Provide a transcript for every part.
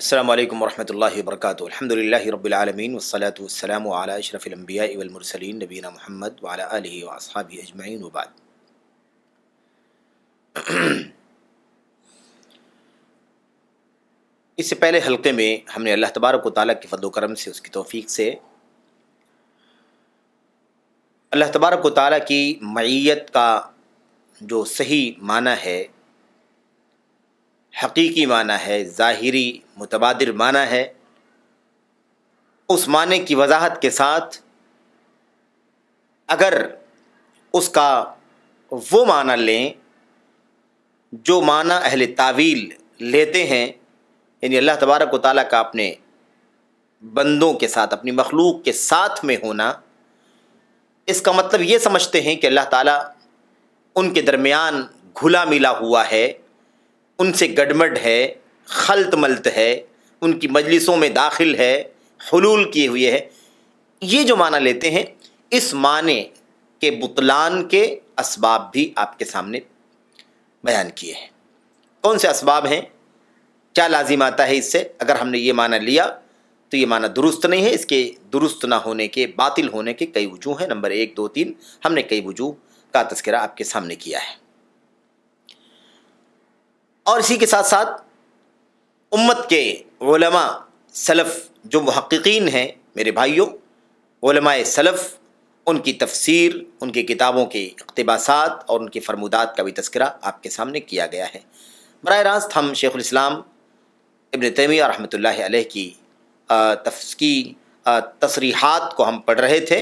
अल्लाम वरहमल वर्क अलहमदिल्ला रबालमीन वसलात अशरफ़िलम्बिया वलमरसलिन नबीना महमद वाला वसाबी अजमाइन वबाद इससे पहले हलके में हमने अल्लाह तबारक ताली के फदल से उसकी तोफ़ी से अल्लाह तबारक ताली की मैत का जो सही माना है हकीकी माना है ज़ाहरी मुतबाद माना है उस माने की वजाहत के साथ अगर उसका वो माना लें जो माना अहल तावील लेते हैं यानी अल्लाह तबारक वाली का अपने बंदों के साथ अपनी मखलूक के साथ में होना इसका मतलब ये समझते हैं कि अल्लाह ताला उनके दरमियान घुला मिला हुआ है उनसे गडमड है खलत मलत है उनकी मजलिसों में दाखिल है हलूल किए हुए है ये जो माना लेते हैं इस माने के बुतलान के इसबाब भी आपके सामने बयान किए हैं कौन से इसबाब हैं क्या लाजिम आता है इससे अगर हमने ये माना लिया तो ये माना दुरुस्त नहीं है इसके दुरुस्त ना होने के बातिल होने के कई वजूह हैं नंबर एक दो तीन हमने कई वजूह का तस्करा आपके सामने किया है और इसी के साथ साथ उम्मत के उलमा सलफ़ जो महक्कीन हैं मेरे भाइयों उलमाए सलफ़ उनकी तफसीर उनकी किताबों के अकतबासात और उनके फरमुदात का भी तस्करा आपके सामने किया गया है बर रास्त हम शेख़ुलस्लाम इबन तैमिया रहमत ला की तफकी तसरीहात को हम पढ़ रहे थे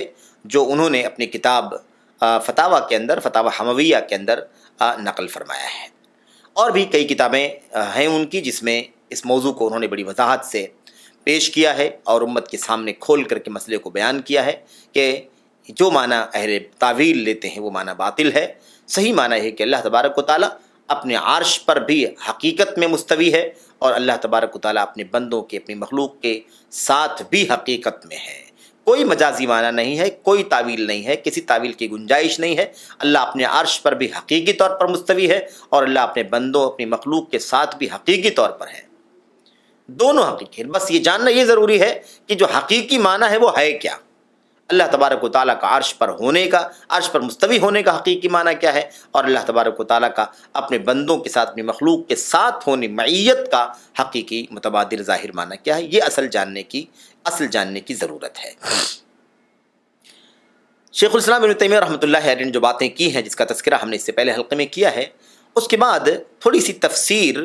जो उन्होंने अपनी किताब फतावा के अंदर फतावा हमविया के अंदर नकल फरमाया है और भी कई किताबें हैं उनकी जिसमें इस मौजू को उन्होंने बड़ी वजाहत से पेश किया है और उम्मत के सामने खोल करके मसले को बयान किया है कि जो माना अहर तावील लेते हैं वो माना बातिल है सही माना है कि अल्लाह तबारक ताली अपने आर्श पर भी हकीकत में मुस्तवी है और अल्लाह तबारक ताली अपने बंदों के अपनी मखलूक के साथ भी हकीकत में है कोई मजाजी माना नहीं है कोई तावील नहीं है किसी तावील की गुंजाइश नहीं है अल्लाह अपने अर्श पर भी हकीकी तौर पर मुस्तवी है और अल्लाह अपने बंदों अपनी मखलूक के साथ भी हकीकी तौर पर है दोनों हकीकी बस ये जानना ये ज़रूरी है कि जो हकीकी माना है वो है क्या अल्लाह तबारक वाली का अर्श पर होने का अर्श पर मुस्तवी होने का हकीकी माना क्या है और अल्लाह तबारक वाल का अपने बंदों के साथ अपनी मखलूक के साथ होने मैत का हकीकी मुतबादल ज़ाहिर माना क्या है ये असल जानने की असल जानने की ज़रूरत है शेख इस्लाम इबन तैमिया ने जो बातें की हैं जिसका तस्करा हमने इससे पहले हल्के में किया है उसके बाद थोड़ी सी तफसीर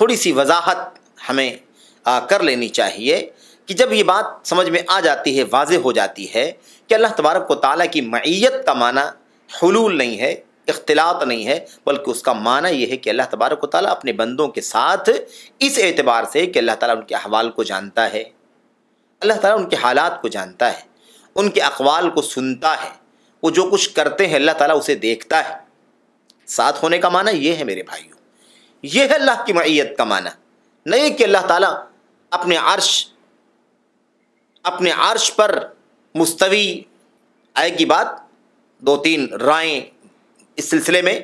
थोड़ी सी वजाहत हमें कर लेनी चाहिए कि जब ये बात समझ में आ जाती है वाज हो जाती है कि अल्लाह तबारक को ताली की मैत का माना हलूल नहीं है इख्तलात नहीं है बल्कि उसका माना यह है कि अल्लाह तबारक ताली अपने बंदों के साथ इस एतबार से कि अल्लाह ताली उनके अहवाल को जानता है अल्लाह ताला उनके हालात को जानता है उनके अकवाल को सुनता है वो जो कुछ करते हैं अल्लाह ताला उसे देखता है साथ होने का माना ये है मेरे भाइयों ये है अल्लाह की मैत का माना नहीं कि अल्लाह ताला अपने आर्श अपने आर्श पर मुस्तवी आए की बात दो तीन राय इस सिलसिले में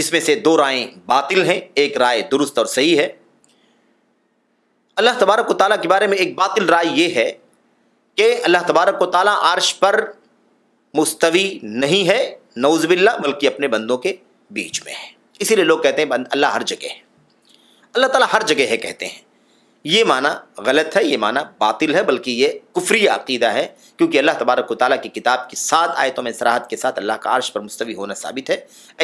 जिसमें से दो राय बातिल हैं एक राय दुरुस्त और सही है अल्लाह तबारक ताली के बारे में एक बातिल राय ये है कि अल्लाह तबारक ताली आर्श पर मुस्तवी नहीं है नौजबिल्ला बल्कि अपने बंदों के बीच में है इसीलिए लोग कहते हैं अल्लाह हर जगह है अल्लाह ताला हर जगह है कहते हैं ये माना गलत है ये माना बातिल है बल्कि ये कुफरी अकीदा है क्योंकि अल्लाह तबारक ताली की किताब की सात आयतों में सराहत के साथ अल्लाह का आर्श पर मुस्तवी होना साबित है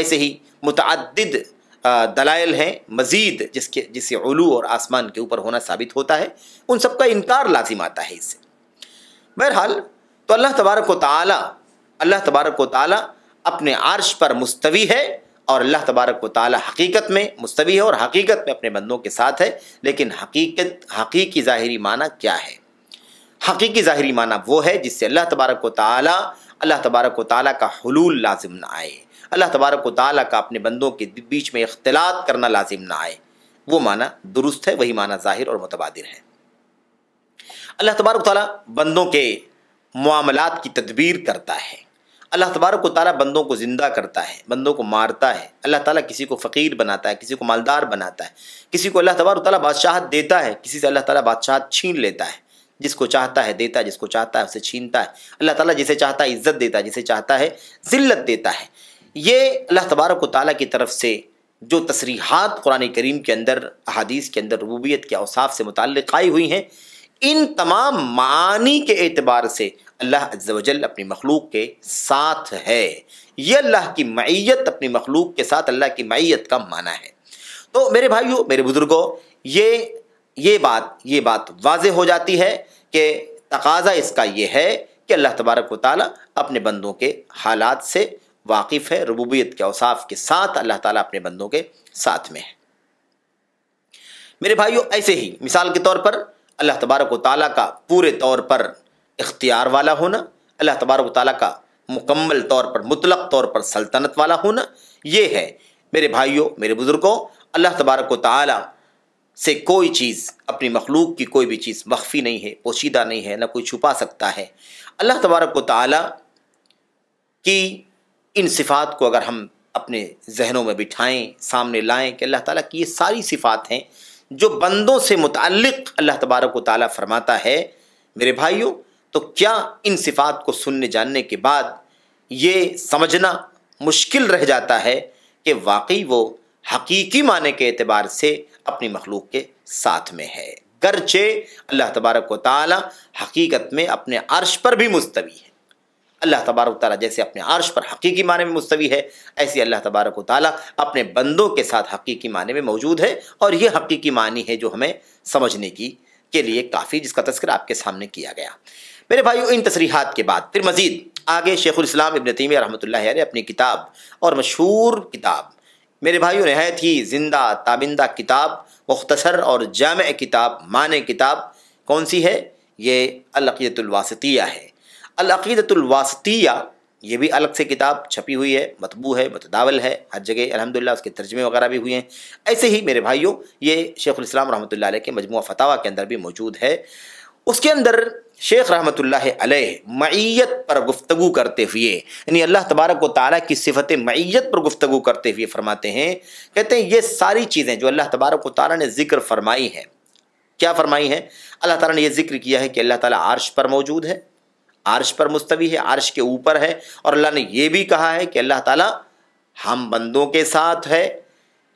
ऐसे ही मुतद दलाइल हैं मज़ीद जिसके जिसे उलू और आसमान के ऊपर होना साबित होता है उन सब का इनकार लाजिम आता है इससे बहरहाल तो अल्लाह तबारक ताली अल्लाह तबारक ताली अपने आर्श पर मुस्तवी है और अल्लाह तबारक ताली हकीकत में मुस्तवी है और हकीकत में अपने बंदों के साथ है लेकिन हकीकत हकीकी ज़ाहरी माना क्या है हकीकी ज़ाहरी माना वो है जिससे अल्लाह तबारक ताली अल्लाह तबारक ताली का हलूल लाजिम ना आए अल्लाह तबारक ताली का अपने बंदों के बीच में अख्तिलात करना लाजिम ना आए वो माना दुरुस्त है वही माना ज़ाहिर और मुतबादिर है अल्लाह तबारक ताली बंदों के मामलत की तदबीर करता है अल्लाह तबारक ताली बंदों को ज़िंदा करता है बंदों को मारता है अल्लाह ताली किसी को फ़कीर बनाता है किसी को मालदार बनाता है किसी को अल्लाह तबारक ताली बादशाह देता है किसी से अल्लाह ताली बादशाह छीन लेता है जिसको चाहता है देता है जिसको चाहता है उसे छीनता है अल्लाह ताला जिसे चाहता है इज़्ज़त देता है जिसे चाहता है ज़िल्लत देता है ये अल्लाह तबारक ताली की तरफ से जो तसरीहत कुरान करीम के अंदर अदीस के अंदर रबूबियत के अवसाफ से मुतल आई हुई हैं इन तमाम मानी के अतबार से अल्लाह अज्जल अपनी मखलूक के साथ है ये अल्लाह की मैत अपनी मखलूक के साथ अल्लाह की मैत का माना है तो मेरे भाइयों मेरे बुज़ुर्गों ये ये बात ये बात वाज हो जाती है कि तकाजा इसका ये है कि अल्लाह तबारक वाली अपने बंदों के हालात से वाकिफ़ है रबूबियत के अवसाफ के साथ अल्लाह ताला अपने बंदों के साथ में है मेरे भाइयों ऐसे ही मिसाल के तौर पर अल्लाह तबारक ताली का पूरे तौर पर इख्तियार वाला होना अल्लाह तबारक ताला का मुकम्मल तौर पर मुतलक तौर पर सल्तनत वाला होना ये है मेरे भाइयों मेरे बुज़ुर्गों अल्लाह तबारक ताला से कोई चीज़ अपनी मखलूक की कोई भी चीज़ मख्फी नहीं है पोशीदा नहीं है ना कोई छुपा सकता है अल्लाह तबारक ताली की इन सिफ़ात को अगर हम अपने जहनों में बिठाएं सामने लाएं कि अल्लाह ताला की ये सारी सिफ़ात हैं जो बंदों से मुतक़ अल्लाह तबारक ताली फरमाता है मेरे भाइयों तो क्या इन सिफ़ात को सुनने जानने के बाद ये समझना मुश्किल रह जाता है कि वाकई वो हकीकी माने के अतबार से अपनी मखलूक के साथ में है गरचे अल्लाह तबारक ताली हकीकत में अपने अर्श पर भी मुस्तवी है अल्लाह तबारक ताली जैसे अपने आर्श पर हकीकी माने में मुस्तवी है ऐसे अल्लाह तबारक ताली अपने बंदों के साथ हकीकी माने में मौजूद है और ये हकीकी मानी है जो हमें समझने की के लिए काफ़ी जिसका तस्कर आपके सामने किया गया मेरे भाइयों इन तसरीहत के बाद फिर मज़ीद आगे शेखुलस्लाम इबन तैमिया रहमतुल्लाह अपनी किताब और मशहूर किताब मेरे भाइयों नहायत ही जिंदा ताबिंदा किताब मुख्तसर और जाम किताब मान किताब कौन सी है ये अलकियतुलवासतिया है अलअक़ीदतुलवासतिया ये भी अलग से किताब छपी हुई है मतबू है मतदावल है हर जगह अलहमदिल्ला उसके तर्जमे वगैरह भी हुए हैं ऐसे ही मेरे भाइयों ये शेख़ुलस्लाम रहमत ला के मजमू फतावा के अंदर भी मौजूद है उसके अंदर शेख रहमत मैत पर गुफ्तु करते हुए यानी अल्लाह तबारक व ताली की सिफत मैत पर गुफ्तु करते हुए फरमाते हैं कहते हैं ये सारी चीज़ें जो अल्लाह तबारक व ताली ने ज़िक्र फरमाई हैं क्या फरमाई है अल्लाह ताला ने यह ज़िक्र किया है कि अल्लाह ताला आर्श पर मौजूद है आर्श पर मुस्तवी है आर्श के ऊपर है और अल्लाह ने यह भी कहा है कि अल्लाह ताला हम बंदों के साथ है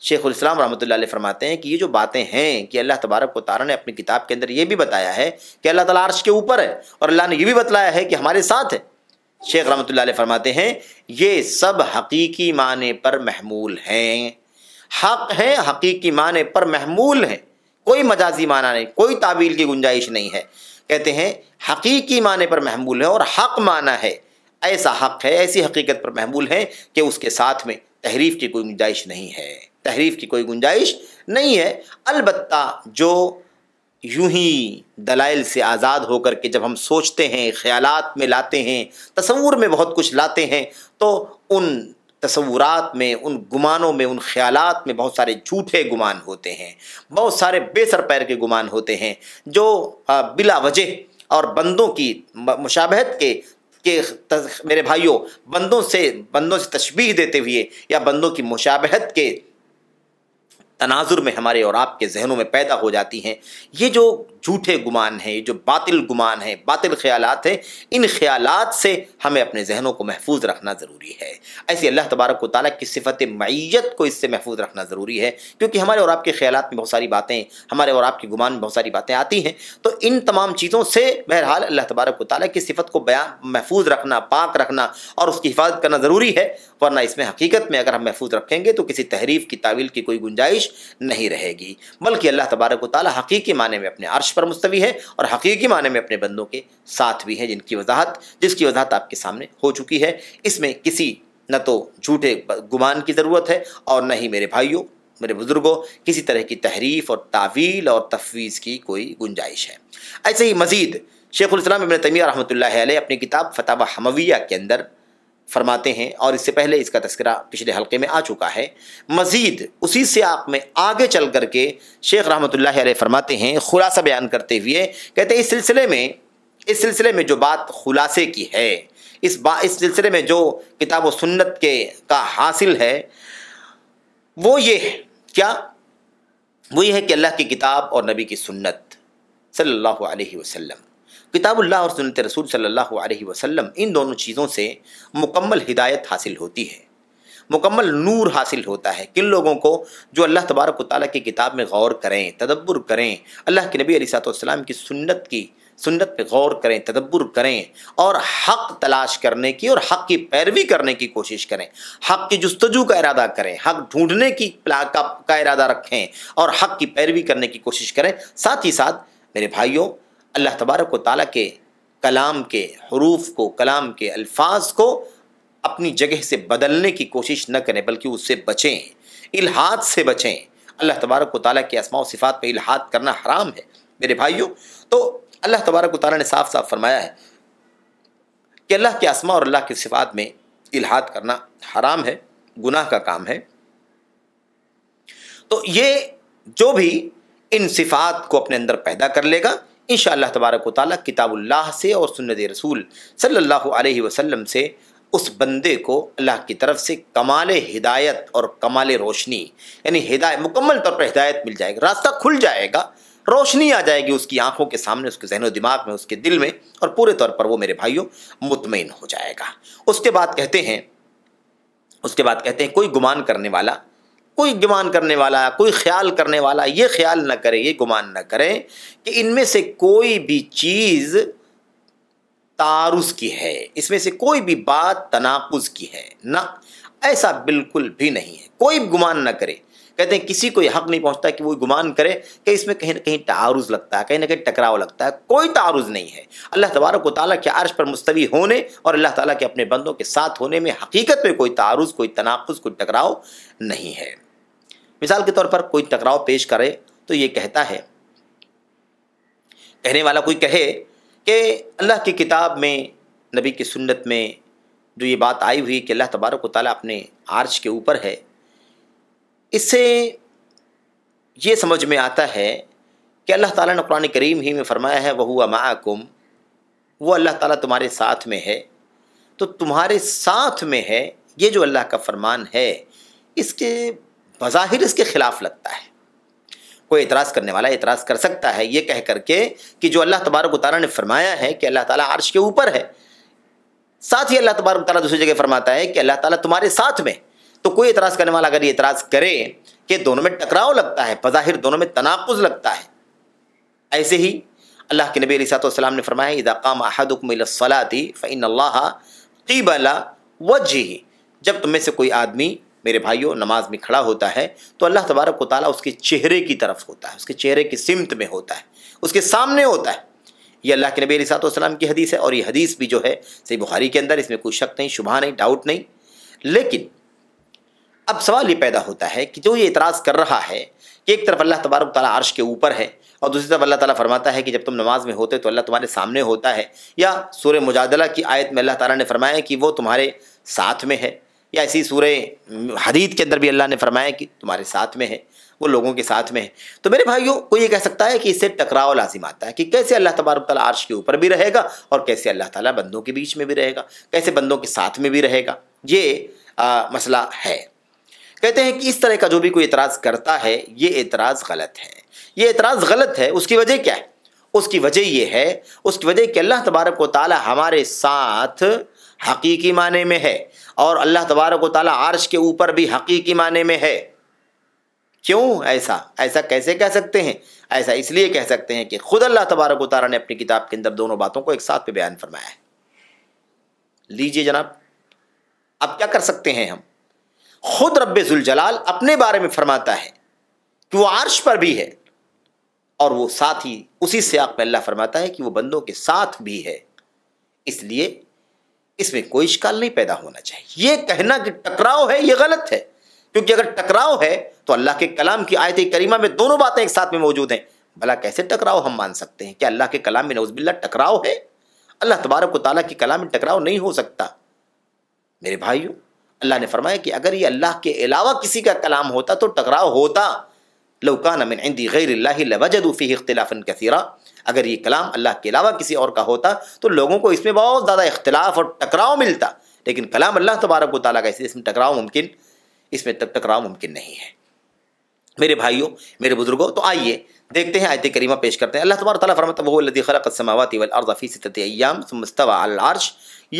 शेखुलस्लाम रहमतुल्लाह फरमाते हैं कि ये जो बातें हैं कि अल्लाह तबारक तारा ने अपनी किताब के अंदर ये भी बताया है कि अल्लाह ताला अर्श के ऊपर है और अल्लाह ने ये भी बतलाया है कि हमारे साथ है शेख रहमतुल्लाह फरमाते हैं ये सब हकीकी माने पर महमूल हैं हक हैं हकीकी माने पर महमूल हैं कोई मजाजी माना नहीं कोई तावील की गुंजाइश नहीं है कहते हैं हकीकी माने पर महमूल है और हक माना है ऐसा हक है ऐसी हकीकत पर महमूल है कि उसके साथ में तहरीफ की कोई गुंजाइश नहीं है तहरीफ की कोई गुंजाइश नहीं है अलबत् जो यूं ही दलाइल से आज़ाद होकर के जब हम सोचते हैं ख्यालात में लाते हैं तस्वूर में बहुत कुछ लाते हैं तो उन तस्वुरात में उन गुमानों में उन ख्यालात में बहुत सारे झूठे गुमान होते हैं बहुत सारे बेसर पैर के गुमान होते हैं जो बिला वजह और बंदों की मुशाबहत के के मेरे भाइयों बंदों से बंदों से तशबीह देते हुए या बंदों की मुशाबहत के तनाजुर में हमारे और आपके जहनों में पैदा हो जाती हैं ये जो झूठे गुमान हैं ये जो बातिल गुमान हैं बातिल ख्यालात हैं इन ख्यालात से हमें अपने जहनों को महफूज रखना ज़रूरी है ऐसे अल्लाह तबारक ताली की सिफत मैत को इससे महफूज रखना ज़रूरी है क्योंकि हमारे और आपके ख्याल में बहुत सारी बातें हमारे और आपके गुमान में बहुत सारी बातें आती हैं तो इन तमाम चीज़ों से बहरहाल अल्लाह तबारक ताली की सिफत को बया महफूज रखना पाक रखना और उसकी हिफाजत करना ज़रूरी है वरना इसमें हकीकत में अगर हम महफूज रखेंगे तो किसी तहरीफ की तावील की कोई गुंजाइश नहीं रहेगी बल्कि अल्लाह तबारक ताली हकीकी माने में अपने अर्श पर मुस्तवी है और हकीकी माने में अपने बंदों के साथ भी हैं जिनकी वजाहत जिसकी वजाहत आपके सामने हो चुकी है इसमें किसी न तो झूठे गुमान की ज़रूरत है और न ही मेरे भाइयों मेरे बुज़ुर्गों किसी तरह की तहरीफ और तावील और तफवीज़ की कोई गुंजाइश है ऐसे ही मज़ीद शेखुल शेखुलस्लाम इबन तमिया रहमत अपनी किताब फ़तावा हमविया के अंदर फरमाते हैं और इससे पहले इसका तस्करा पिछले हलके में आ चुका है मज़ीद उसी से आप में आगे चल करके शेख रहमत फरमाते हैं खुलासा बयान करते हुए कहते हैं इस सिलसिले में इस सिलसिले में जो बात खुलासे की है इस बा इस सिलसिले में जो किताब सुन्नत के का हासिल है वो ये है क्या वो ये है कि अल्लाह की किताब और नबी की सुन्नत सल्ला अलैहि किताबुल्ला और सुनत रसूल सल्लल्लाहु अलैहि वसल्लम इन दोनों चीज़ों से मुकम्मल हिदायत हासिल होती है मुकम्मल नूर हासिल होता है किन लोगों को जो अल्लाह तबारक ताली की किताब में गौर करें तदब्बर करें अल्लाह के नबी अलीसम की सुन्नत की सुन्नत पे गौर करें तदब्बर करें और हक़ तलाश करने की और हक़ की पैरवी करने की कोशिश करें हक़ की जस्तजू का इरादा करें हक़ ढूंढने की का, का इरादा रखें और हक़ की पैरवी करने की कोशिश करें साथ ही साथ मेरे भाइयों अल्लाह तबारक व ताली के कलाम के हरूफ को कलाम के अल्फाज को अपनी जगह से बदलने की कोशिश न करें बल्कि उससे बचें इल्हाद से बचें अल्लाह तबारक व ताली के असमा सिफ़ात पर इल्हाद करना हराम है मेरे भाइयों तो अल्लाह तबारक ताली ने साफ साफ फरमाया है कि अल्लाह के आसमा और अल्लाह की सिफ़ात में इल्हाद करना हराम है गुनाह का काम है तो ये जो भी इन सिफ़ात को अपने अंदर पैदा कर लेगा इन तबारक वाली किताबुल्लाह से और सुन्नत रसूल सल्लल्लाहु अलैहि वसल्लम से उस बंदे को अल्लाह की तरफ से कमाल हिदायत और कमाल रोशनी यानी हिदायत मुकम्मल तौर पर हिदायत मिल जाएगी रास्ता खुल जाएगा रोशनी आ जाएगी उसकी आंखों के सामने उसके जहनों दिमाग में उसके दिल में और पूरे तौर पर वो मेरे भाइयों मुतमिन हो जाएगा उसके बाद कहते हैं उसके बाद कहते हैं कोई गुमान करने वाला कोई गुमान करने वाला कोई ख्याल करने वाला ये ख्याल ना करे ये गुमान ना करें कि इनमें से कोई भी चीज़ तारुस की है इसमें से कोई भी बात तनाकुस की है ना ऐसा बिल्कुल भी नहीं है कोई गुमान ना करे कहते हैं किसी को यह हक नहीं पहुंचता कि वो गुमान करे कि इसमें कहीं ना कहीं तारुज लगता है कहीं ना कहीं टकराव लगता है कोई तारुज नहीं है अल्लाह तबारक ताली के अर्श पर मुस्तवी होने और अल्लाह ताली के अपने बंदों के साथ होने में हकीकत में कोई तारुज कोई तनाफ़ुज़ कोई टकराव नहीं है मिसाल के तौर पर कोई टकराव पेश करे तो ये कहता है कहने वाला कोई कहे कि अल्लाह की किताब में नबी की सुन्नत में जो ये बात आई हुई कि अल्लाह तबारक ताली अपने आर्च के ऊपर है इससे ये समझ में आता है कि अल्लाह ताला ने कुरान करीम ही में फरमाया है वह हुआ माकुम वो अल्लाह ताला तुम्हारे साथ में है तो तुम्हारे साथ में है ये जो अल्लाह का फरमान है इसके बज़ाहिर इसके ख़िलाफ़ लगता है कोई एतराज़ करने वाला एतराज़ कर सकता है ये कह करके कि जो अल्लाह तबारक तारा ने फरमाया है कि अल्लाह ताला अर्श के ऊपर है साथ ही अल्लाह तबारक तारा दूसरी जगह फरमाता है कि अल्लाह ताला तुम्हारे साथ में तो कोई एतराज़ करने वाला अगर ये एतराज़ करे कि दोनों में टकराव लगता है बज़ाहिर दोनों में तनाकुज़ लगता है ऐसे ही अल्लाह के नबी सलाम ने फरमाया इदाकाम अहदमसलाती फ़ैन अल्लाह क़ीबला वजह जब तुम्हें से कोई आदमी मेरे भाइयों नमाज में खड़ा होता है तो अल्लाह तबारक को ताली उसके चेहरे की तरफ होता है उसके चेहरे की सिमत में होता है उसके सामने होता है ये अल्लाह के नबी सातम की हदीस है और ये हदीस भी जो है सही बुखारी के अंदर इसमें कोई शक नहीं शुभा नहीं डाउट नहीं लेकिन अब सवाल ये पैदा होता है कि जो ये इतराज़ कर रहा है कि एक तरफ अल्लाह तबारक ताली अर्श के ऊपर है और दूसरी तरफ अल्लाह ताला फरमाता है कि जब तुम नमाज में होते तो अल्लाह तुम्हारे सामने होता है या सूर्य मुजादला की आयत में अल्लाह ताला ने फरमाया कि वो तुम्हारे साथ में है या इसी सूर्य हदीत के अंदर भी अल्लाह ने फरमाया कि तुम्हारे साथ में है वो लोगों के साथ में है तो मेरे भाइयों को ये कह सकता है कि इससे टकराव लाजिम आता है कि कैसे अल्लाह तबारक आर्श के ऊपर भी रहेगा और कैसे अल्लाह ताला बंदों के बीच में भी रहेगा कैसे बंदों के साथ में भी रहेगा ये आ, मसला है कहते हैं कि इस तरह का जो भी कोई एतराज़ करता है ये एतराज़ गलत है ये एतराज़ गलत है उसकी वजह क्या है उसकी वजह यह है उसकी वजह कि अल्लाह तबारक व ताली हमारे साथ हकीकी माने में है और अल्लाह तबारक व ताली आर्श के ऊपर भी हकीकी माने में है क्यों ऐसा ऐसा कैसे कह सकते हैं ऐसा इसलिए कह सकते हैं कि खुद अल्लाह तबारक वाली ने अपनी किताब के अंदर दोनों बातों को एक साथ पे बयान फरमाया है लीजिए जनाब अब क्या कर सकते हैं हम खुद रब जलाल अपने बारे में फरमाता है कि वो आर्श पर भी है और वो साथ ही उसी से आप अल्लाह फरमाता है कि वो बंदों के साथ भी है इसलिए इसमें कोई इश्काल नहीं पैदा होना चाहिए ये कहना कि टकराव है ये गलत है क्योंकि अगर टकराव है तो अल्लाह के कलाम की आयत करीमा में दोनों बातें एक साथ में मौजूद हैं भला कैसे टकराव हम मान सकते हैं क्या अल्लाह के कलाम में नवजबिल्ला टकराव है अल्लाह तबारक तला के कलाम में टकराव नहीं हो सकता मेरे भाइयों अल्लाह ने फरमाया कि अगर ये अल्लाह के अलावा किसी का कलाम होता तो टकराव होता लौकान अमिन गैर लवजदूफ़ी इख्तिलाफन कसीरा अगर ये कलाम अल्लाह के अलावा किसी और का होता तो लोगों को इसमें बहुत ज़्यादा इख्तलाफ और टकराव मिलता लेकिन कलाम अल्लाह तबारक वाली का इसमें टकराव मुमकिन इसमें तक टकराव मुमकिन नहीं है मेरे भाइयों मेरे बुजुर्गों तो आइए देखते हैं आयत करीमा पेश करते हैं अल्लाह तबार ताली फरमत वही खलक समावती वलअर्दफ़ी सतयाम सुमस्तवा अलआर्श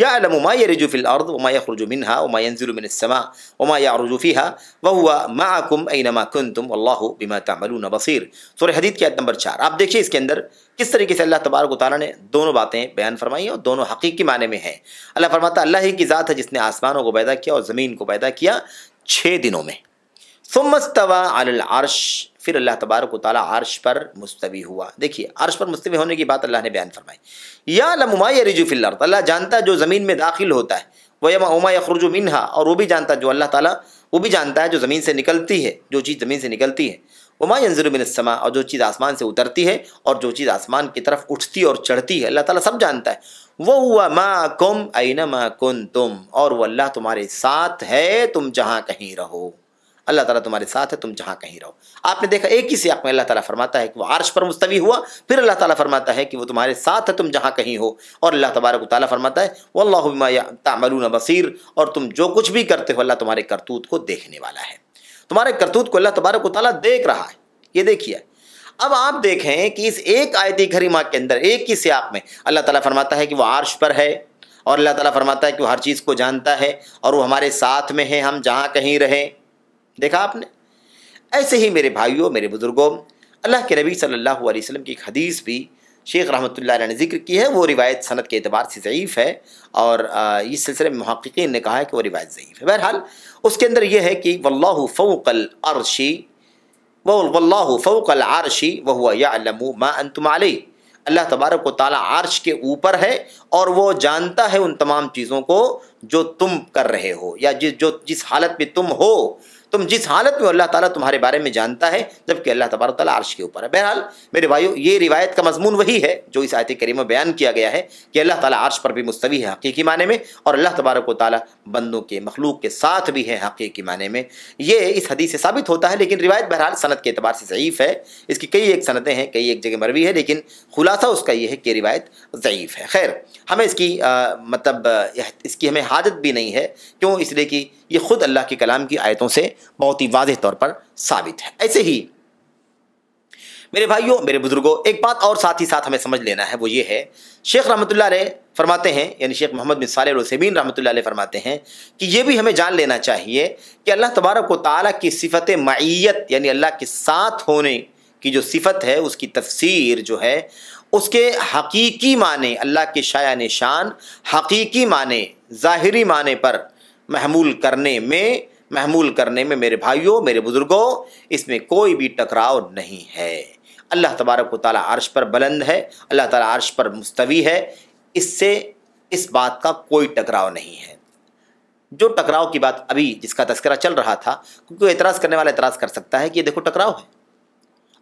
यालम उमा यरजुफ़िल अर्द उमा यखरजु मिनहा उमा यंजुलमिनसमा उमा यारजु फ़ीहा व हुआ माकुम ऐनमा कुंतुम अल्लाह बिमा तमलून बसीर सूर हदीद की आयत नंबर चार आप देखिए इसके अंदर किस तरीके से अल्लाह तबारक ताली ने दोनों बातें बयान फरमाई और दोनों हकीकी माने में हैं अल्लाह फरमाता अल्लाह ही की ज़ात है जिसने आसमानों को पैदा किया और ज़मीन को पैदा किया छः दिनों में सुमस्तवा अल आर्श फिर अल्लाह तबारक ताली आर्श पर मुस्तवी हुआ देखिए आर्श पर मुस्तवी होने की बात अल्लाह ने बयान फरमाई या लमुमा या रिजू फिल अल्लाह जानता जो ज़मीन में दाखिल होता है यमा उमा यखरुजु मिनहा और वो भी जानता जो अल्लाह ताला वो भी जानता है जो ज़मीन से निकलती है जो चीज़ ज़मीन से निकलती है उमा यंजरमिनसमा और जो चीज़ आसमान से उतरती है और जो चीज़ आसमान की तरफ उठती और चढ़ती है अल्लाह ताला सब जानता है वो हुआ मा कुम आईना माँ कुन तुम और वह अल्लाह तुम्हारे साथ है तुम जहाँ कहीं रहो अल्लाह ताला तुम्हारे साथ है तुम जहाँ कहीं रहो आपने देखा एक ही सियाक में अल्लाह ताला फरमाता है कि वो आर्श पर मुस्तवी हुआ फिर अल्लाह ताला फरमाता है कि वो तुम्हारे साथ है तुम जहाँ कहीं हो और अल्लाह तबारक ताली फरमाता है वल्लाहुमा तामलून बसीर और तुम जो कुछ भी करते हो अल्लाह तुम्हारे करतूत को देखने वाला है तुम्हारे करतूत को अल्लाह तबारक ताली देख रहा है ये देखिए अब आप देखें कि इस एक आयती घरिमा के अंदर एक ही सियाक में अल्लाह ताला फरमाता है कि वह आर्श पर है और अल्लाह ताला फरमाता है कि वो हर चीज़ को जानता है और वो हमारे साथ में है हम जहाँ कहीं रहें देखा आपने ऐसे ही मेरे भाइयों मेरे बुज़ुर्गों अल्लाह के नबी सल्लल्लाहु अलैहि वसल्लम की एक हदीस भी शेख रहमतुल्लाह ने जिक्र की है वो रिवायत सनत के अतबार से ज़यीफ़ है और इस सिलसिले में महक़िन ने कहा है कि वो रिवायत ज़यीफ़ है बहरहाल उसके अंदर यह है कि वल्लु फ़ौकल अरशी वल्लु फ़ौकल आरशी वह हुआ या मा अंतुम अल्लाह तबारक को ताला आर्श के ऊपर है और वो जानता है उन तमाम चीज़ों को जो तुम कर रहे हो या जिस जो जिस हालत में तुम हो तुम जिस हालत में अल्लाह ताला तुम्हारे बारे में जानता है जबकि अल्लाह तबारा तला अर्श के ऊपर है बहरहाल मेरे भाइयों ये रिवायत का मजमून वही है जो इस आयत करीम में बयान किया गया है कि अल्लाह ताला अर्श पर भी मुस्तवी है हकीकी माने में और अल्लाह तबारक ताली बंदों के मखलूक के साथ भी है हकीकी माने में ये इस हदीस से साबित होता है लेकिन रिवायत बहरहाल सनत के अतबार से ज़यीफ़ है इसकी कई एक सनतें हैं कई एक जगह मरवी है लेकिन खुलासा उसका यह है कि रिवायत ज़यीफ़ है खैर हमें इसकी मतलब इसकी हमें हाजत भी नहीं है क्यों इसलिए कि ये ख़ुद अल्लाह के कलाम की आयतों से बहुत ही वाजह तौर पर साबित है ऐसे ही मेरे भाइयों मेरे बुजुर्गों एक बात और साथ ही साथ हमें समझ लेना है वो ये है शेख रहमतुल्लाह ने फरमाते हैं यानी शेख मोहम्मद बिन साल रसमीन रहमत फरमाते हैं कि ये भी हमें जान लेना चाहिए कि अल्लाह तबारक ताली की सिफत मईत यानी अल्लाह के साथ होने की जो सिफत है उसकी तफसीर जो है उसके हकीकी माने अल्लाह के शाया निशान हकीकी माने ज़ाहरी माने पर महमूल करने में महमूल करने में मेरे भाइयों मेरे बुज़ुर्गों इसमें कोई भी टकराव नहीं है अल्लाह तबारक ताली अर्श पर बुलंद है अल्लाह ताली अर्श पर मुस्तवी है इससे इस बात का कोई टकराव नहीं है जो टकराव की बात अभी जिसका तस्करा चल रहा था क्योंकि एतराज़ करने वाला एतराज़ कर सकता है कि ये देखो टकराव है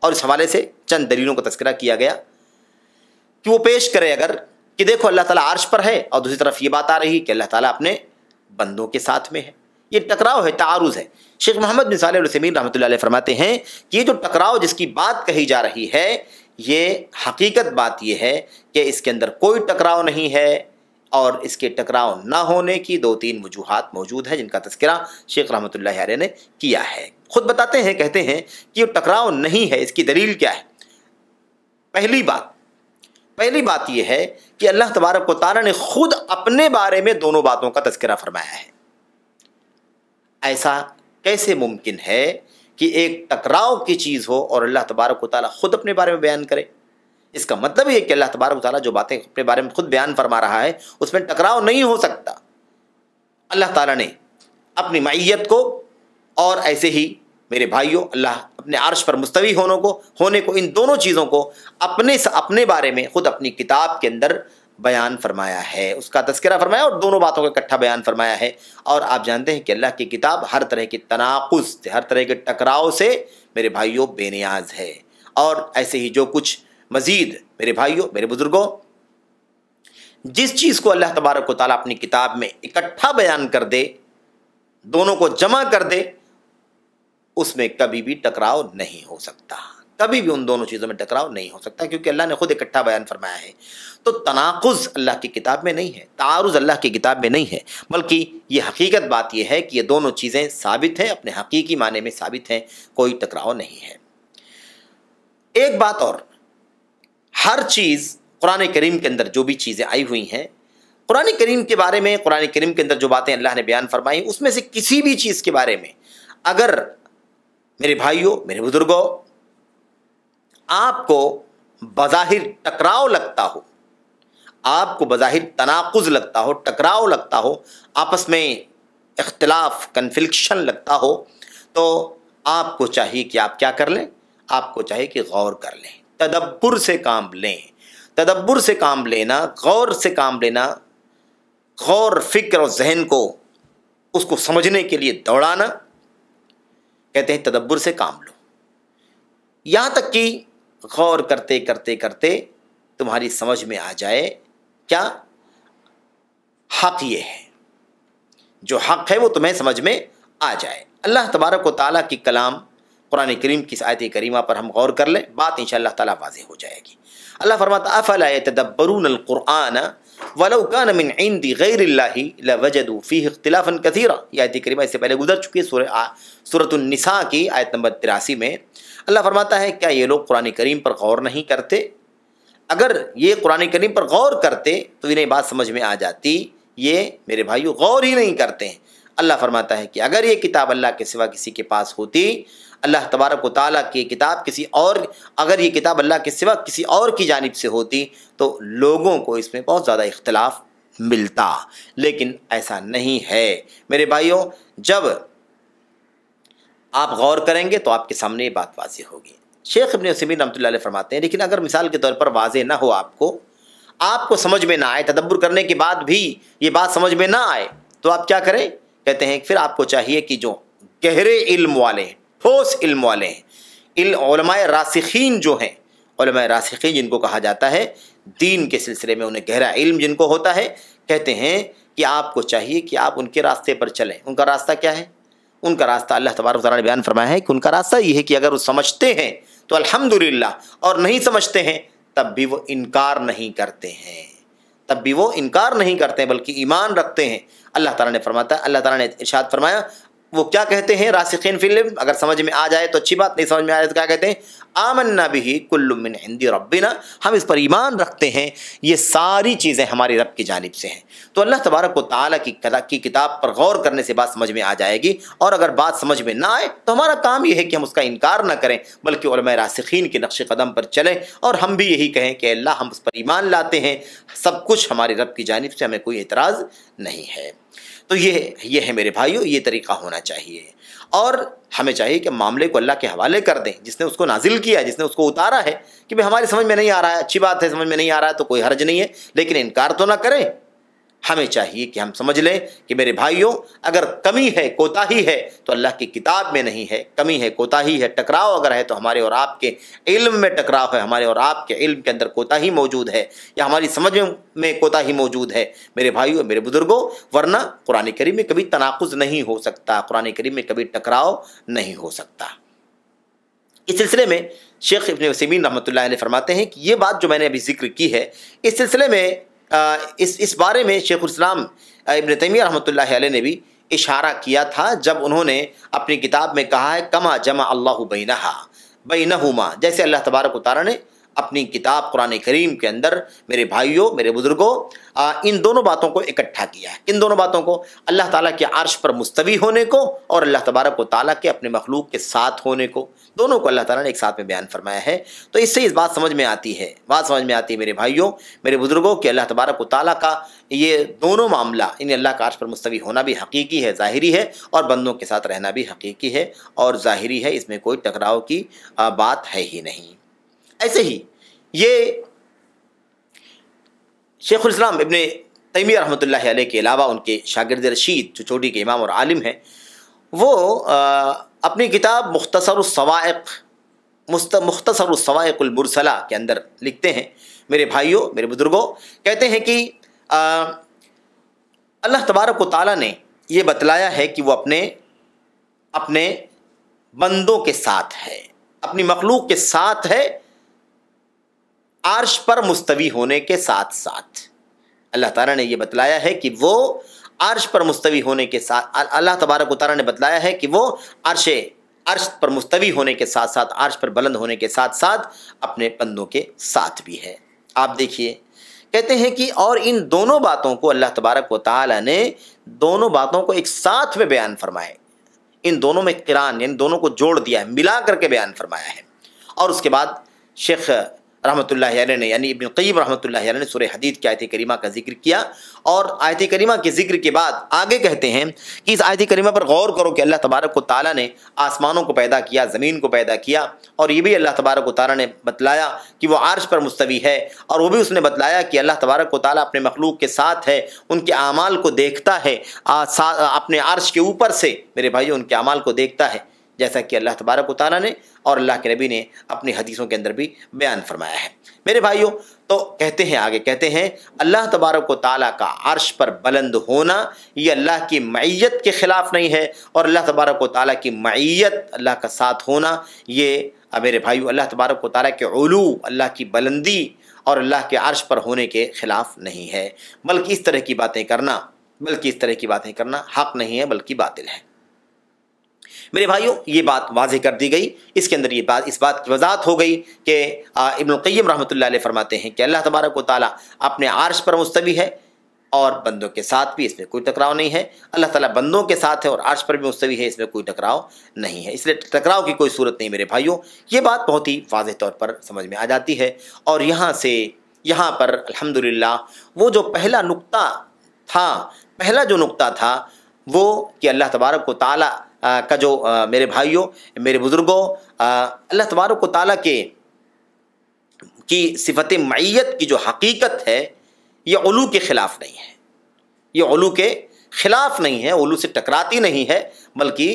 और इस हवाले से चंद दलीलों का तस्करा किया गया कि वो पेश करे अगर कि देखो अल्लाह ताला अर्श पर है और दूसरी तरफ ये बात आ रही कि अल्लाह ताला अपने बंदों के साथ में है ये टकराव है तारुज़ है शेख मोहम्मद बिन रहमत फरमाते हैं कि ये जो टकराव जिसकी बात कही जा रही है ये हकीकत बात यह है कि इसके अंदर कोई टकराव नहीं है और इसके टकराव ना होने की दो तीन वजूहत मौजूद हैं जिनका तस्करा शेख रहमत आर्य ने किया है खुद बताते हैं कहते हैं कि ये टकराव नहीं है इसकी दलील क्या है पहली बात पहली बात यह है कि अल्लाह तबारक तारा ने खुद अपने बारे में दोनों बातों का तस्करा फरमाया है ऐसा कैसे मुमकिन है कि एक टकराव की चीज़ हो और अल्लाह तबारक ताली ख़ुद अपने बारे में बयान करे इसका मतलब ये कि अल्लाह तबारक ताली जो बातें अपने बारे में खुद बयान फरमा रहा है उसमें टकराव नहीं हो सकता अल्लाह ताला ने अपनी मैयत को और ऐसे ही मेरे भाइयों अल्लाह अपने आर्श पर मुस्तवी होने को होने को इन दोनों चीज़ों को अपने अपने बारे में खुद अपनी किताब के अंदर बयान फरमाया है उसका तस्करा फरमाया और दोनों बातों का इकट्ठा बयान फरमाया है और आप जानते हैं कि अल्लाह की किताब हर तरह के तनाकुस हर तरह के टकराव से मेरे भाइयों बेनियाज है और ऐसे ही जो कुछ मज़ीद मेरे भाइयों मेरे बुज़ुर्गों जिस चीज़ को अल्लाह तबारक ताली अपनी किताब में इकट्ठा बयान कर दे दोनों को जमा कर दे उसमें कभी भी टकराव नहीं हो सकता कभी भी उन दोनों चीज़ों में टकराव नहीं हो सकता क्योंकि अल्लाह ने खुद इकट्ठा बयान फरमाया है तो तनाकुज़ अल्लाह की किताब में नहीं है तारुज़ अल्लाह की किताब में नहीं है बल्कि ये हकीकत बात यह है कि ये दोनों चीज़ें साबित हैं अपने हकीकी माने में साबित हैं कोई टकराव नहीं है एक बात और हर चीज़ कुरान करीम के अंदर जो भी चीज़ें आई हुई हैं कुरान करीम के बारे में कुरान करीम के अंदर जो बातें अल्लाह ने बयान फरमाई उसमें से किसी भी चीज़ के बारे में अगर मेरे भाइयों मेरे बुज़ुर्गों आपको बज़ाहिर टकराव लगता हो आपको बज़ाहिर तनाकुज़ लगता हो टकराव लगता हो आपस में इख्तलाफ कन्फ्लिक्शन लगता हो तो आपको चाहिए कि आप क्या कर लें आपको चाहिए कि गौर कर लें तदब्बर से काम लें तदब्बर से काम लेना गौर से काम लेना गौर फिक्र और जहन को उसको समझने के लिए दौड़ाना कहते हैं तदब्बर से काम लो यहाँ तक कि गौर करते करते करते तुम्हारी समझ में आ जाए क्या हक ये है जो हक है वो तुम्हें समझ में आ जाए अल्लाह तबारक व ताली की कलाम कुरान करीम की आयत करीमा पर हम गौर कर लें बात इन शाह तला वाज हो जाएगी अल्लाह फरमाता अफ़ला तदब्बरून वलौकान मिन इंदी गैर वजदू फ़ी इख्तिलाफ़न कसीरा यह आयत करीमा इससे पहले गुजर चुकी है सूरत निसा की आयत नंबर तिरासी में अल्लाह फरमाता है क्या ये लोग कुरान करीम पर गौर नहीं करते अगर ये कुरान करीम पर गौर करते तो इन्हें बात समझ में आ जाती ये मेरे भाइयों गौर ही नहीं करते हैं अल्लाह फरमाता है कि अगर ये किताब अल्लाह के सिवा किसी के पास होती अल्लाह तबारक ताली की किताब किसी और अगर ये किताब अल्लाह के सिवा किसी और की जानब से होती तो लोगों को इसमें बहुत ज़्यादा इख्तलाफ मिलता लेकिन ऐसा नहीं है मेरे भाइयों जब आप गौर करेंगे तो आपके सामने ये बात वाजी होगी शेख अपने उसमीन रमत फरमाते हैं लेकिन अगर मिसाल के तौर पर वाजे ना हो आपको आपको समझ में ना आए तदब्बर करने के बाद भी ये बात समझ में ना आए तो आप क्या करें कहते हैं फिर आपको चाहिए कि जो गहरे इल्म वाले ठोस इल्म वाले हैं रासखीन जो हैं रासखीन जिनको कहा जाता है दीन के सिलसिले में उन्हें गहरा इल्म जिनको होता है कहते हैं कि आपको चाहिए कि आप उनके रास्ते पर चलें उनका रास्ता क्या है उनका रास्ता अल्लाह तबारक ने बयान फरमाया है कि उनका रास्ता ये है कि अगर वो समझते हैं तो अल्हम्दुलिल्लाह और नहीं समझते हैं तब भी वो इनकार नहीं करते हैं तब भी वो इनकार नहीं करते हैं बल्कि ईमान रखते हैं अल्लाह ताला ने फरमाता अल्लाह ताला ने इरशाद फरमाया वो क्या कहते हैं रासिकीन फिल्म अगर समझ में आ जाए तो अच्छी बात नहीं समझ में आ जाए तो क्या कहते हैं आमन्ना भी कुल्लुमिन हिंदी अबिना हम इस पर ईमान रखते हैं ये सारी चीज़ें हमारे रब की जानब से हैं तो अल्लाह तबारक ताली की कदा की किताब पर गौर करने से बात समझ में आ जाएगी और अगर बात समझ में ना आए तो हमारा काम यह है कि हम उसका इनकार ना करें बल्कि रासखीन के नक्श कदम पर चलें और हम भी यही कहें कि अल्लाह हम उस पर ईमान लाते हैं सब कुछ हमारे रब की जानब से हमें कोई एतराज़ नहीं है तो ये ये है मेरे भाइयों ये तरीका होना चाहिए और हमें चाहिए कि मामले को अल्लाह के हवाले कर दें जिसने उसको नाजिल किया है जिसने उसको उतारा है कि भाई हमारी समझ में नहीं आ रहा है अच्छी बात है समझ में नहीं आ रहा है तो कोई हर्ज नहीं है लेकिन इनकार तो ना करें हमें चाहिए कि हम समझ लें कि मेरे भाइयों अगर कमी है कोताही है तो अल्लाह की किताब में नहीं है कमी है कोताही है टकराव अगर है तो हमारे और आपके इल्म में टकराव है हमारे और आपके इल्म के अंदर कोताही मौजूद है या हमारी समझ में कोताही मौजूद है मेरे भाइयों मेरे बुजुर्गों वरना कुरान करीम में कभी तनाकुज़ नहीं हो सकता कुरान करीम में कभी टकराव नहीं हो सकता इस सिलसिले में शेख इबन वसीमी रहमत ने फरमाते हैं कि ये बात जो मैंने अभी जिक्र की है इस सिलसिले में इस इस बारे में शेख़ुलस्लाम इबन तैमिया रहमत ने भी इशारा किया था जब उन्होंने अपनी किताब में कहा है कमा जमा अल्लाह बैनहा बैनहुमा जैसे अल्लाह तबारक तारा ने अपनी किताब कुरान करीम के अंदर मेरे भाइयों मेरे बुज़ुर्गों इन दोनों बातों को इकट्ठा किया है इन दोनों बातों को अल्लाह ताला के आर्श पर मुस्तवी होने को और अल्लाह तबारक व ताली के अपने मखलूक के साथ होने को दोनों को अल्लाह ताला ने एक साथ में बयान फरमाया है तो इससे इस बात समझ में आती है बात समझ में आती है मेरे भाइयों मेरे बुज़ुर्गों के अल्लाह तबारक व ताली का ये दोनों मामला इन अल्लाह का आर्श पर मुस्तवी होना भी हकीकी है ज़ाहरी है और बंदों के साथ रहना भी हकीकी है और ज़ाहरी है इसमें कोई टकराव की बात है ही नहीं ऐसे ही ये शेख उम इबन तैमिया रहमत अलैह के अलावा उनके शागिर्द रशीद जो चोटी के इमाम और आलिम हैं वो आ, अपनी किताब मुख्तसर सवाक़ मुख्तसर सवाक़ुलबरसला के अंदर लिखते हैं मेरे भाइयों मेरे बुज़ुर्गों कहते हैं कि अल्लाह तबारक ताली ने ये बतलाया है कि वो अपने अपने बंदों के साथ है अपनी मखलूक के साथ है आर्श पर मुस्तवी होने के साथ साथ अल्लाह ताला ने यह बतलाया है कि वो आर्श पर मुस्तवी होने के साथ अल्लाह तबारक तारा ने बतलाया है कि वो अर्श अर्श पर मुस्तवी होने के साथ साथ आर्श पर बुलंद होने के साथ साथ अपने पंदों के साथ भी है आप देखिए कहते हैं कि और इन दोनों बातों को अल्लाह तबारक व ताली ने दोनों बातों को एक साथ में बयान फरमाए इन दोनों में किरान इन दोनों को जोड़ दिया है मिला करके बयान फरमाया है और उसके बाद शेख रहमत ने यानी इबन क़ीब रहमत ने सुर हदीद की आयत करीमा का जिक्र किया और आयत करीमा के जिक्र के बाद आगे कहते हैं कि इस आयत करीमा पर गौर करो कि अल्लाह तबारक ताली ने आसमानों को पैदा किया ज़मीन को पैदा किया और ये भी अल्लाह तबारक ताली ने बतलाया कि वह आर्श पर मुस्तवी है और वह भी उसने बतलाया कि अल्लाह तबारक ताली अपने मखलूक के साथ है उनके अमाल को देखता है अपने आर्श के ऊपर से मेरे भाई उनके अमाल को देखता है जैसा कि अल्लाह तबारक ताली ने और अल्लाह के नबी ने अपनी हदीसों के अंदर भी बयान फरमाया है मेरे भाइयों तो कहते हैं आगे कहते हैं अल्लाह तबारक ताली का अर्श पर बुलंद होना ये अल्लाह की मैत के ख़िलाफ़ नहीं है और अल्लाह तबारक ताली की मैयत अल्लाह का साथ होना ये मेरे भाइयों अल्लाह तबारक ताली के उलू अल्लाह की बुलंदी और अल्लाह के अर्श पर होने के ख़िलाफ़ नहीं है बल्कि इस तरह की बातें करना बल्कि इस तरह की बातें करना हक़ नहीं है बल्कि बातिल है मेरे भाइयों ये बात वाजह कर दी गई इसके अंदर ये बात इस बात की वजाहत हो गई कि इब्नकैम रहमत फरमाते हैं कि अल्लाह तबारक ताली अपने आर्श पर मुस्तवी है और बंदों के साथ भी इसमें कोई टकराव नहीं है अल्लाह ताला बंदों के साथ है और आर्श पर भी मुस्तवी है इसमें कोई टकराव नहीं है इसलिए टकराव की कोई सूरत नहीं मेरे भाइयों ये बात बहुत ही वाज तौर पर समझ में आ जाती है और यहाँ से यहाँ पर अल्हम्दुलिल्लाह वो जो पहला नुक्ता था पहला जो नुक्ता था वो कि अल्लाह तबारक को ताला का जो मेरे भाइयों मेरे बुज़ुर्गों अल्लाह तबारक ताली के की सिफत मैत की जो हकीकत है ये उलू के ख़िलाफ़ नहीं है ये उलू के ख़िलाफ़ नहीं है उलू से टकराती नहीं है बल्कि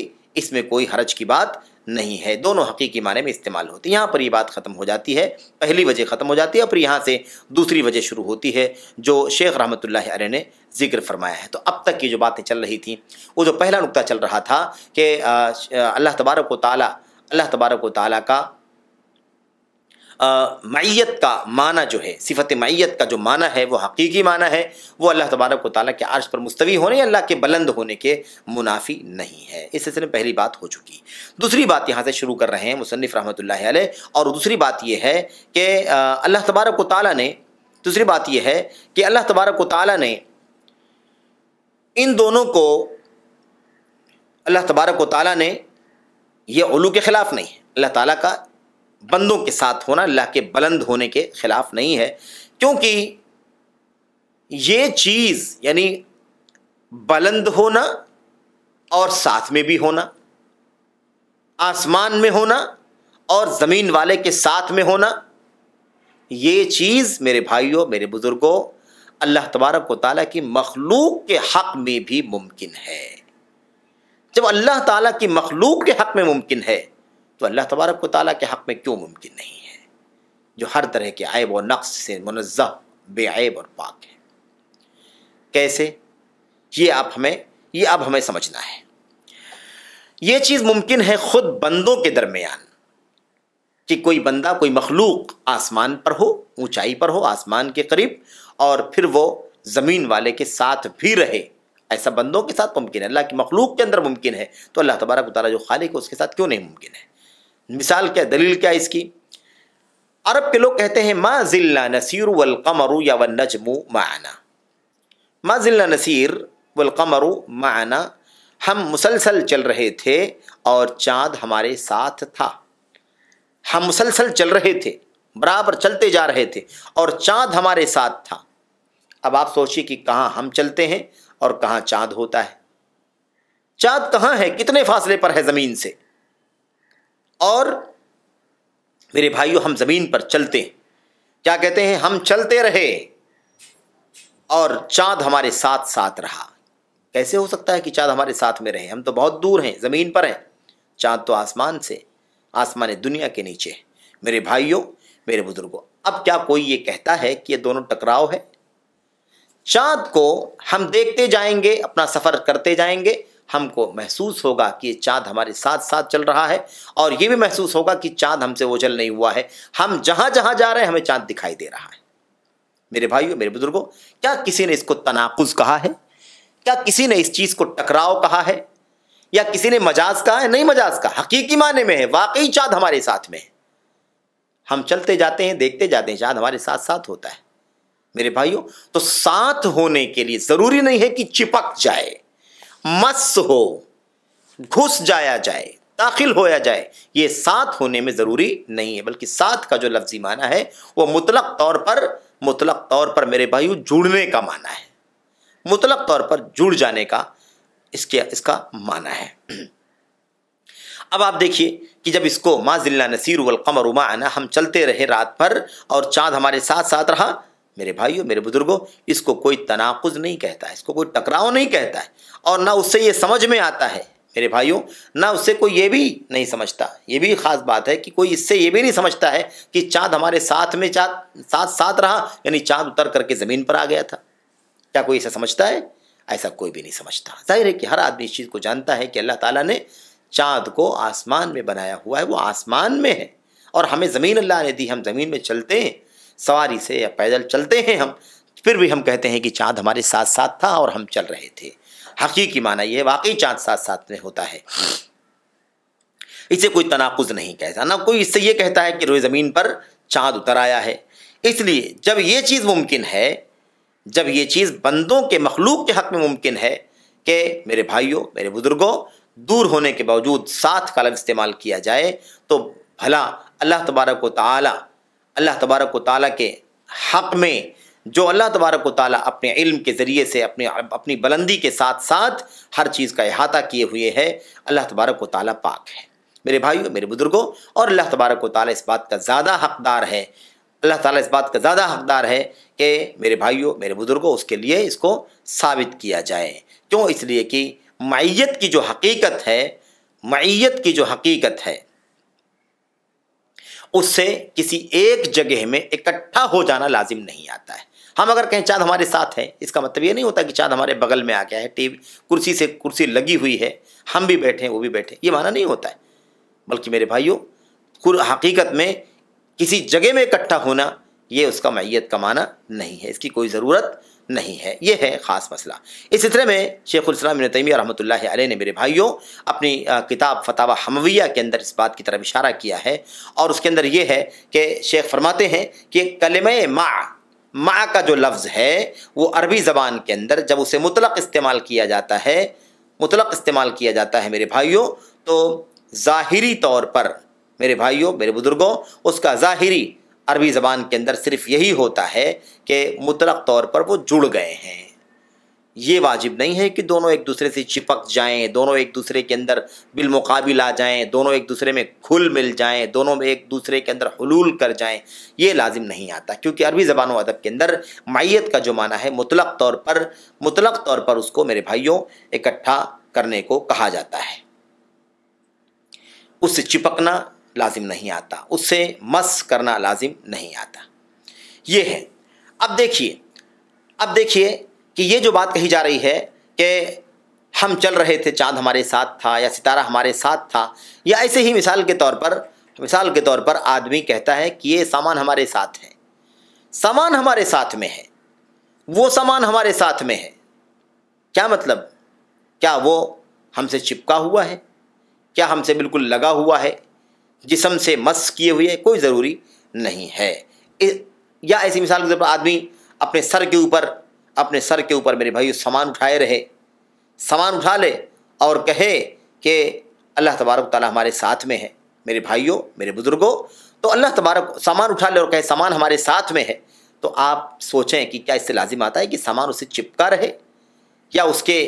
इसमें कोई हरज की बात नहीं है दोनों हकीकी माने में इस्तेमाल होती है यहाँ पर ये बात ख़त्म हो जाती है पहली वजह ख़त्म हो जाती है और फिर यहाँ से दूसरी वजह शुरू होती है जो शेख रहमत अरे ने जिक्र फरमाया है तो अब तक की जो बातें चल रही थी वो जो पहला नुकता चल रहा था कि अल्लाह तबारक ताली अल्लाह तबारक ताली का मैत का माना जो है सिफत मैत का जो माना है वो हकीकी माना है वो अल्लाह तबारक को ताली के आर्श पर मुस्तवी होने अल्लाह के बुलंद होने के मुनाफी नहीं है इस सिलसिले में पहली बात हो चुकी दूसरी बात यहाँ से शुरू कर रहे हैं मुसनफ़ रहमत और दूसरी बात यह है कि अल्लाह तबारक ताली ने दूसरी बात यह है कि अल्लाह तबारक ताली ने इन दोनों को अल्लाह तबारक ताली ने यह उलू के ख़िलाफ़ नहीं है अल्लाह ताली का बंदों के साथ होना अल्लाह के बुलंद होने के ख़िलाफ़ नहीं है क्योंकि ये चीज़ यानी बुलंद होना और साथ में भी होना आसमान में होना और ज़मीन वाले के साथ में होना ये चीज़ मेरे भाइयों मेरे बुज़ुर्गों अल्लाह तबारक ताली की मखलूक के हक़ में भी मुमकिन है जब अल्लाह ताला की मखलूक के हक़ में मुमकिन है तो अल्लाह तबारक ताली के हक़ में क्यों मुमकिन नहीं है जो हर तरह के आयब और नक्स से मनज़ बेऐब और पाक है कैसे ये आप हमें ये अब हमें समझना है ये चीज़ मुमकिन है ख़ुद बंदों के दरमियान कि कोई बंदा कोई मखलूक आसमान पर हो ऊंचाई पर हो आसमान के करीब और फिर वो ज़मीन वाले के साथ भी रहे ऐसा बंदों के साथ मुमकिन है अल्लाह की मखलूक के अंदर मुमकिन है तो अल्लाह तबारक ताली जो खालिक है उसके साथ क्यों नहीं मुमकिन है मिसाल क्या दलील क्या इसकी अरब के लोग कहते हैं मा जिल्ला नसीर वल या वन नजमु माना मा जिल्ला नसीर वल कमरु माना हम मुसलसल चल रहे थे और चाँद हमारे साथ था हम मुसलसल चल रहे थे बराबर चलते जा रहे थे और चाँद हमारे साथ था अब आप सोचिए कि कहाँ हम चलते हैं और कहाँ चाँद होता है चाँद कहाँ है कितने फासले पर है ज़मीन से और मेरे भाइयों हम ज़मीन पर चलते क्या कहते हैं हम चलते रहे और चाँद हमारे साथ साथ रहा कैसे हो सकता है कि चाँद हमारे साथ में रहे हम तो बहुत दूर हैं ज़मीन पर हैं चाँद तो आसमान से आसमान दुनिया के नीचे मेरे भाइयों मेरे बुजुर्गों अब क्या कोई ये कहता है कि ये दोनों टकराव है चाँद को हम देखते जाएंगे अपना सफ़र करते जाएंगे हमको महसूस होगा कि ये चाँद हमारे साथ साथ चल रहा है और ये भी महसूस होगा कि चाँद हमसे ओझल नहीं हुआ है हम जहाँ जहाँ जा रहे हैं हमें चाँद दिखाई दे रहा है मेरे भाइयों मेरे बुजुर्गों क्या किसी ने इसको तनाकुज़ कहा है क्या किसी ने इस चीज़ को टकराव कहा है या किसी ने मजाज कहा है नहीं मजाज का हकीकी माने में है वाकई चाँद हमारे साथ में है हम चलते जाते हैं देखते जाते हैं चाँद हमारे साथ साथ होता है मेरे भाइयों तो साथ होने के लिए ज़रूरी नहीं है कि चिपक जाए मस हो घुस जाया जाए दाखिल होया जाए ये साथ होने में ज़रूरी नहीं है बल्कि साथ का जो लफ्जी माना है वो मुतलक तौर पर मुतलक तौर पर मेरे भाई जुड़ने का माना है मुतलक तौर पर जुड़ जाने का इसके इसका माना है अब आप देखिए कि जब इसको माँ जिल्ला नसीर वलकमर उमा आना हम चलते रहे रात भर और चाँद हमारे साथ साथ रहा मेरे भाइयों मेरे बुजुर्गों इसको कोई तनाकुज नहीं कहता है इसको कोई टकराव नहीं कहता है और ना उससे ये समझ में आता है मेरे भाइयों ना उससे कोई ये भी नहीं समझता ये भी ख़ास बात है कि कोई इससे ये भी नहीं समझता है कि चाँद हमारे साथ में चाँद साथ साथ रहा यानी चाँद उतर करके ज़मीन पर आ गया था क्या कोई इसे समझता है ऐसा कोई भी नहीं समझता जाहिर है कि हर आदमी इस चीज़ को जानता है कि अल्लाह ताला ने चाँद को आसमान में बनाया हुआ है वो आसमान में है और हमें ज़मीन अल्लाह ने दी हम ज़मीन में चलते हैं सवारी से या पैदल चलते हैं हम फिर भी हम कहते हैं कि चाँद हमारे साथ साथ था और हम चल रहे थे हकीकी माना यह वाकई चाँद साथ साथ में होता है इसे कोई तनाकुज़ नहीं कहता ना कोई इससे ये कहता है कि रोई ज़मीन पर चाँद उतर आया है इसलिए जब ये चीज़ मुमकिन है जब ये चीज़ बंदों के मखलूक के हक़ में मुमकिन है कि मेरे भाइयों मेरे बुज़ुर्गों दूर होने के बावजूद साथ का अलग इस्तेमाल किया जाए तो भला अल्लाह तबारक व ताली अल्लाह तबारक ताली के हक़ में जो अल्लाह तबारक ताली अपने इल्म के ज़रिए से अपने अपनी बुलंदी के साथ साथ हर चीज़ का अहाता किए हुए है अल्लाह तबारक ताली पाक है मेरे भाइयों मेरे बुज़ुर्गों और अल्लाह तबारक ताली इस बात का ज़्यादा हकदार है अल्लाह ताला इस बात का ज़्यादा हकदार है कि मेरे भाइयों मेरे बुज़ुर्गों उसके लिए इसको साबित किया जाए क्यों इसलिए कि मैत की जो हकीकत है मैत की जो हकीकत है उससे किसी एक जगह में इकट्ठा हो जाना लाजिम नहीं आता है हम अगर कहें चाँद हमारे साथ है इसका मतलब ये नहीं होता कि चाँद हमारे बगल में आ गया है टीवी कुर्सी से कुर्सी लगी हुई है हम भी बैठे हैं वो भी बैठे ये माना नहीं होता है बल्कि मेरे भाइयों हकीकत में किसी जगह में इकट्ठा होना ये उसका मैयत का माना नहीं है इसकी कोई ज़रूरत नहीं है ये है ख़ास मसला इस सिलसिले में शेखुलस्लाम तैमी रहमत आल ने मेरे भाइयों अपनी किताब फतावा हमविया के अंदर इस बात की तरफ इशारा किया है और उसके अंदर ये है कि शेख फरमाते हैं कि कलम माँ माँ का जो लफ्ज़ है वो अरबी ज़बान के अंदर जब उसे मुतलक इस्तेमाल किया जाता है मुतलक इस्तेमाल किया जाता है मेरे भाइयों तो ज़ाहरी तौर पर मेरे भाइयों मेरे बुज़ुर्गों उसका ज़ाहरी अरबी ज़बान के अंदर सिर्फ यही होता है कि मुतलक तौर पर वो जुड़ गए हैं ये वाजिब नहीं है कि दोनों एक दूसरे से चिपक जाएं दोनों एक दूसरे के अंदर बिलमुकाबिल आ जाएं दोनों एक दूसरे में खुल मिल जाएं दोनों में एक दूसरे के अंदर हलूल कर जाएं ये लाजिम नहीं आता क्योंकि अरबी ज़बान अदब के अंदर मैत का जो माना है मुतलक तौर पर मुतलक तौर पर उसको मेरे भाइयों इकट्ठा करने को कहा जाता है उससे चिपकना लाजिम नहीं आता उससे मस करना लाजिम नहीं आता ये है अब देखिए अब देखिए कि ये जो बात कही जा रही है कि हम चल रहे थे चाँद हमारे साथ था या सितारा हमारे साथ था या ऐसे ही मिसाल के तौर पर मिसाल के तौर पर आदमी कहता है कि ये सामान हमारे साथ है सामान हमारे साथ में है वो सामान हमारे साथ में है क्या मतलब क्या वो हमसे चिपका हुआ है क्या हमसे बिल्कुल लगा हुआ है जिसम से मस किए हुए कोई ज़रूरी नहीं है या ऐसी मिसाल के तौर पर आदमी अपने सर के ऊपर अपने सर के ऊपर मेरे भाई सामान उठाए रहे सामान उठा ले और कहे कि अल्लाह तबारक ताली हमारे साथ में है मेरे भाइयों मेरे बुज़ुर्गों तो अल्लाह तबारक सामान उठा ले और कहे सामान हमारे साथ में है तो आप सोचें कि क्या इससे लाजिम आता है कि सामान उसे चिपका रहे या उसके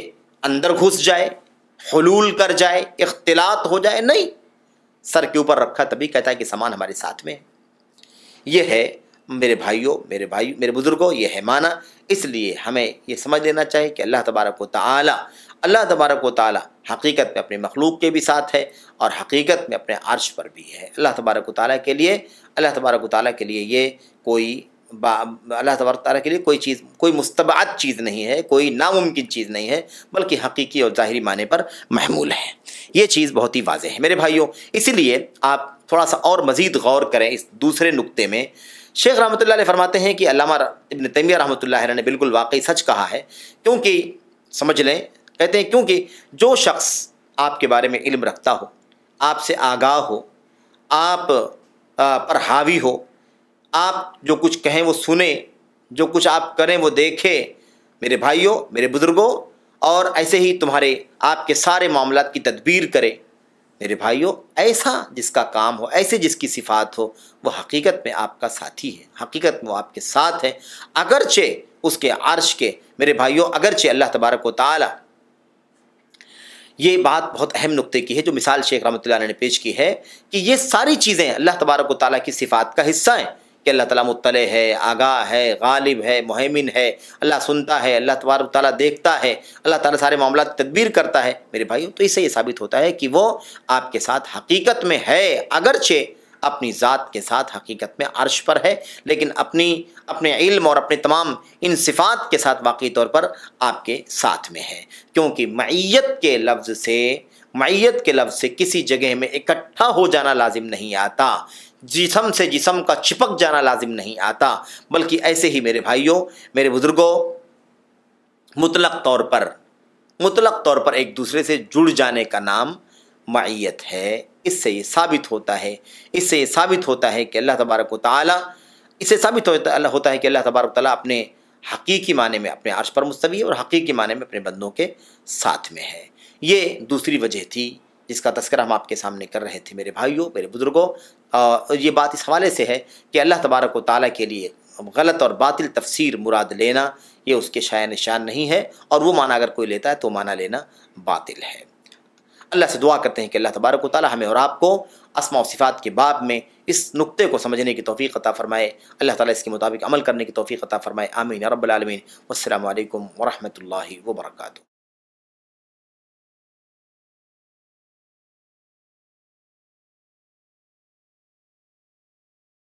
अंदर घुस जाए हलूल कर जाए इख्तलात हो जाए नहीं सर के ऊपर रखा तभी कहता है कि सामान हमारे साथ में यह है मेरे भाइयों मेरे भाई मेरे बुज़ुर्गों ये है माना इसलिए हमें ये समझ लेना चाहिए कि अल्लाह तबारक व ताली अल्लाह तबारक व ताली हकीकत में अपने मखलूक के भी साथ है और हकीकत में अपने आर्श पर भी है अल्लाह तबारक व के लिए अल्लाह तबारक व ताली के लिए ये कोई अल्लाह तबारक ताली के लिए कोई चीज़ कोई मुस्तबात चीज़ नहीं है कोई नामुमकिन चीज़ नहीं है बल्कि हकीकी और ज़ाहरी माने पर महमूल है ये चीज़ बहुत ही वाजह है मेरे भाइयों इसीलिए आप थोड़ा सा और मज़ीद गौर करें इस दूसरे नुक्ते में शेख रहमत ला फरमाते हैं कि अलामा इबन तैमिया रहमत ला ने बिल्कुल वाकई सच कहा है क्योंकि समझ लें कहते हैं क्योंकि जो शख्स आपके बारे में इल्म रखता हो आपसे आगाह हो आप पर हावी हो आप जो कुछ कहें वो सुने जो कुछ आप करें वो देखें मेरे भाइयों मेरे बुज़ुर्गों और ऐसे ही तुम्हारे आपके सारे मामला की तदबीर करे मेरे भाइयों ऐसा जिसका काम हो ऐसे जिसकी सिफात हो वह हकीकत में आपका साथी है हकीकत में वो आपके साथ है अगरचे उसके आर्श के मेरे भाइयों अगरचे अल्लाह तबारक ताला ये बात बहुत अहम नुक्ते की है जो मिसाल शेख रमत ने पेश की है कि ये सारी चीज़ें अल्लाह तबारक वाली की सिफात का हिस्सा हैं कि अल्लाह ताला मुतले है आगा है गालिब है मोहमिन है अल्लाह सुनता है अल्लाह तबार ताला देखता है अल्लाह ताला सारे मामला तदबीर करता है मेरे भाइयों तो इससे ये साबित होता है कि वो आपके साथ हकीकत में है अगरचे अपनी ज़ात के साथ हकीकत में अर्श पर है लेकिन अपनी अपने इल्म और अपने तमाम इन सिफात के साथ वाकई तौर पर आपके साथ में है क्योंकि मैत के लफ्ज़ से मैत के लफ्ज़ से किसी जगह में इकट्ठा हो जाना लाजिम नहीं आता जिसम से जिसम का चिपक जाना लाजिम नहीं आता बल्कि ऐसे ही मेरे भाइयों मेरे बुज़ुर्गों मुतलक तौर पर मुतलक तौर पर एक दूसरे से जुड़ जाने का नाम मैत है इससे ये साबित होता है इससे ये साबित होता है कि अल्लाह तबारक ताली इससे साबित होता है कि अल्लाह तबारक ताली अपने हकीकी माने में अपने आर्श पर मुस्तवी और हकीकी माने में अपने बंदों के साथ में है ये दूसरी वजह थी जिसका तस्करा हम आपके सामने कर रहे थे मेरे भाइयों मेरे बुज़ुर्गों ये बात इस हवाले से है कि अल्लाह तबारक ताली के लिए गलत और बातिल तफसीर मुराद लेना ये उसके शाय निशान नहीं है और वो माना अगर कोई लेता है तो माना लेना बातिल है अल्लाह से दुआ करते हैं कि अल्लाह तबारक ताली हमें और आपको असमा सिफ़ात के बाब में इस नुक़े को समझने की तोफ़ी अता फ़रमाए अल्लाह ताली इसके मुताबिक अमल करने की तोफ़ी अता फ़रमाए आमीन रबालमीन अल्लाम वरहमल वर्का